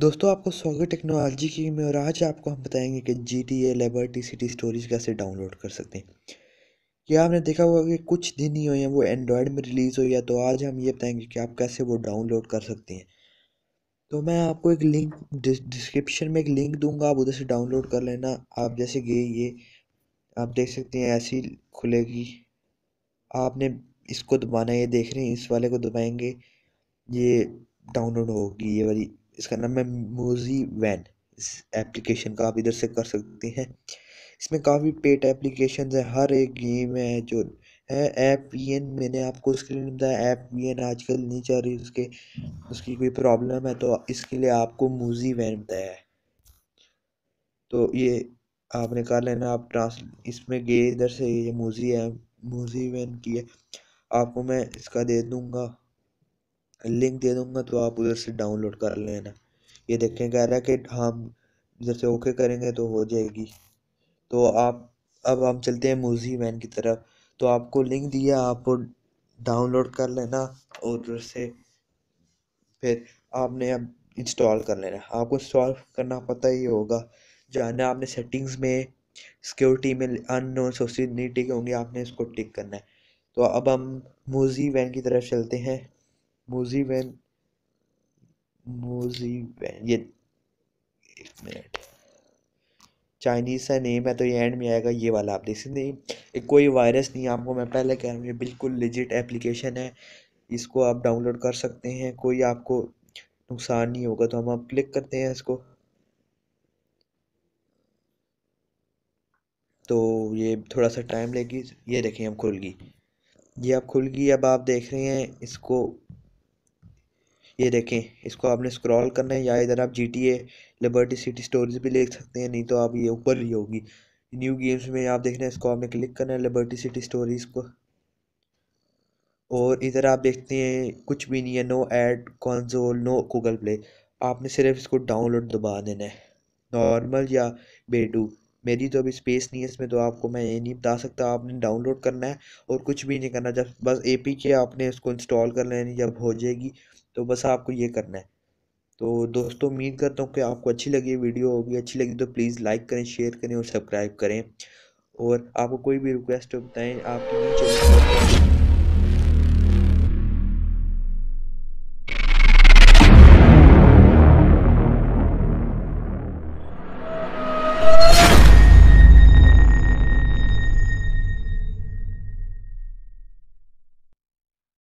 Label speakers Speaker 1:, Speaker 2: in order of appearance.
Speaker 1: दोस्तों आपको सॉगर टेक्नोलॉजी की में और आज आपको हम बताएंगे कि G T A Liberty City Stories कैसे डाउनलोड कर सकते हैं क्या आपने देखा होगा कि कुछ दिन ही हुए हैं वो एंड्रॉयड में रिलीज़ हुई है तो आज हम ये बताएंगे कि आप कैसे वो डाउनलोड कर सकते हैं तो मैं आपको एक लिंक डिस्क्रिप्शन में एक लिंक दूंगा आप उधर से डाउनलोड कर लेना आप जैसे गए ये आप देख सकते हैं ऐसी खुलेगी आपने इसको दबाना ये देख रहे हैं इस वाले को दबाएंगे ये डाउनलोड होगी ये वाली इसका नाम है मोजी वैन इस एप्लीकेशन का आप इधर से कर सकते हैं इसमें काफ़ी पेड एप्लीकेशन है हर एक गेम है जो है ऐप वी एन मैंने आपको स्क्रीन में बताया ऐप वी एन आजकल नहीं चल रही उसके उसकी कोई प्रॉब्लम है तो इसके लिए आपको मूजी वैन बताया है तो ये आपने कर लेना आप ट्रांस इसमें गए इधर से ये मूजी है मूजी वैन की है आपको मैं इसका दे दूँगा लिंक दे दूंगा तो आप उधर से डाउनलोड कर लेना ये देखें कह रहा है कि हम इधर से ओके करेंगे तो हो जाएगी तो आप अब हम चलते हैं मूजी मैन की तरफ तो आपको लिंक दिया आप डाउनलोड कर लेना और उधर से फिर आपने अब इंस्टॉल कर लेना आपको इंस्टॉल करना पता ही होगा जाना आपने सेटिंग्स में सिक्योरिटी में अननोन सोर्सेज नहीं टिक होंगे आपने इसको टिक करना है तो अब हम मूजी वैन की तरफ चलते हैं मोजीवैन मोजीवैन ये एक मिनट चाइनीज़ सा नेम है तो ये एंड में आएगा ये वाला आप देख सकते हैं कोई वायरस नहीं आपको मैं पहले कह रहा हूँ ये बिल्कुल लिजिट एप्लीकेशन है इसको आप डाउनलोड कर सकते हैं कोई आपको नुकसान नहीं होगा तो हम आप क्लिक करते हैं इसको तो ये थोड़ा सा टाइम लेगी ये देखें अब खुल गई ये अब खुल गई अब आप देख रहे हैं इसको ये देखें इसको आपने स्क्रॉल करना है या इधर आप G T A Liberty City Stories भी लिख सकते हैं नहीं तो आप ये ऊपर ही होगी न्यू गेम्स में आप देख रहे हैं इसको आपने क्लिक करना है लिबर्टी सिटी स्टोरीज को और इधर आप देखते हैं कुछ भी नहीं है no ad console no Google Play आपने सिर्फ इसको डाउनलोड दबा देना है नॉर्मल हाँ। या बेडू मेरी तो अभी स्पेस नहीं है इसमें तो आपको मैं ये नहीं बता सकता आपने डाउनलोड करना है और कुछ भी नहीं करना जब बस ए पी के आपने इसको इंस्टॉल कर लेनी जब हो जाएगी तो बस आपको ये करना है तो दोस्तों उम्मीद करता हूँ कि आपको अच्छी लगी वीडियो होगी अच्छी लगी तो प्लीज़ लाइक करें शेयर करें और सब्सक्राइब करें और आपको कोई भी रिक्वेस्ट हो बताएँ आपके नीचे